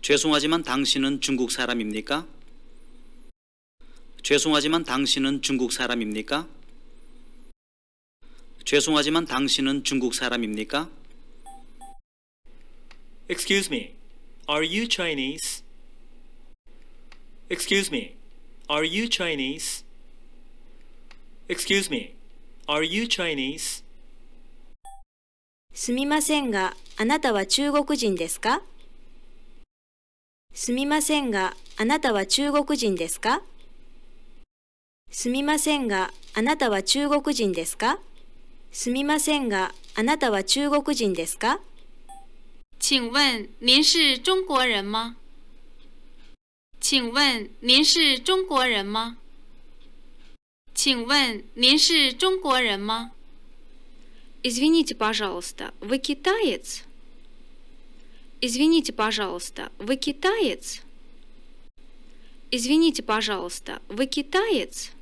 죄송하지만 당신은 중국 사람입니까? 죄송하지만 당신은 중국 사람입니까? 죄송하지만 당신은 중국 사람입니까? Excuse me. Are you Chinese? Excuse me. Are you Chinese? Excuse me. Are you Chinese? すみませんが、あなたは中国人ですかすみませんが、あなたは中国人ですかすみませんが、あなたは中国人ですかすみませんが、あなたは中国人ですか请问您是中国人吗？请问您是中国人吗？请问您是中国人吗？Извините, пожалуйста, вы китаец? Извините, пожалуйста, вы китаец? Извините, пожалуйста, вы китаец?